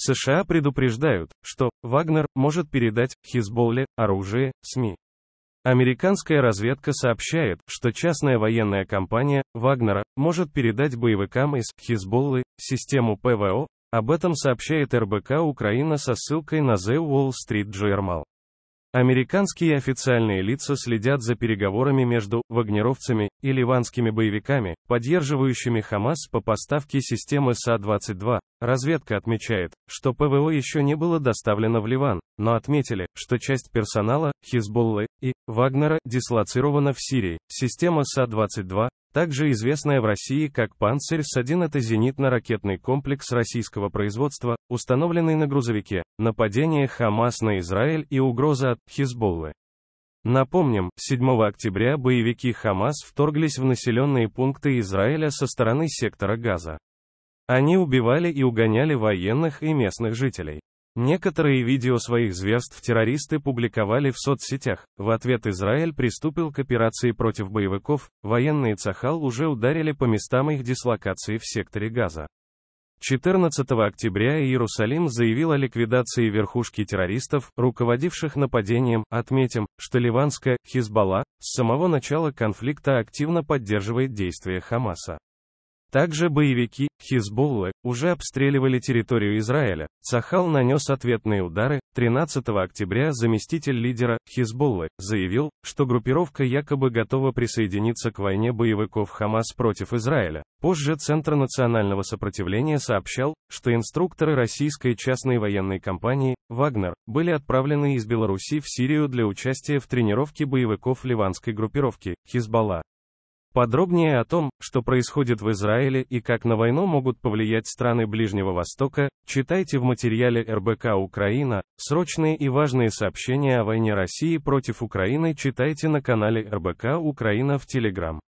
США предупреждают, что Вагнер может передать Хизболле оружие, СМИ. Американская разведка сообщает, что частная военная компания Вагнера может передать боевикам из Хизболлы систему ПВО, об этом сообщает РБК Украина со ссылкой на The Wall Street Journal. Американские официальные лица следят за переговорами между вагнеровцами и ливанскими боевиками, поддерживающими Хамас по поставке системы СА-22, Разведка отмечает, что ПВО еще не было доставлено в Ливан, но отметили, что часть персонала, Хизбуллы и Вагнера дислоцирована в Сирии. Система СА-22, также известная в России как «Панцирь-1» это зенитно-ракетный комплекс российского производства, установленный на грузовике, нападение Хамас на Израиль и угроза от Хизбуллы. Напомним, 7 октября боевики Хамас вторглись в населенные пункты Израиля со стороны сектора Газа. Они убивали и угоняли военных и местных жителей. Некоторые видео своих зверств террористы публиковали в соцсетях. В ответ Израиль приступил к операции против боевиков, военные Цахал уже ударили по местам их дислокации в секторе Газа. 14 октября Иерусалим заявил о ликвидации верхушки террористов, руководивших нападением, отметим, что ливанская Хизбалла с самого начала конфликта активно поддерживает действия Хамаса. Также боевики Хизбуллы, уже обстреливали территорию Израиля. Сахал нанес ответные удары. 13 октября заместитель лидера Хизбуллы заявил, что группировка якобы готова присоединиться к войне боевиков Хамас против Израиля. Позже Центр национального сопротивления сообщал, что инструкторы российской частной военной компании «Вагнер» были отправлены из Беларуси в Сирию для участия в тренировке боевиков ливанской группировки «Хизбалла». Подробнее о том, что происходит в Израиле и как на войну могут повлиять страны Ближнего Востока, читайте в материале РБК Украина. Срочные и важные сообщения о войне России против Украины читайте на канале РБК Украина в Телеграм.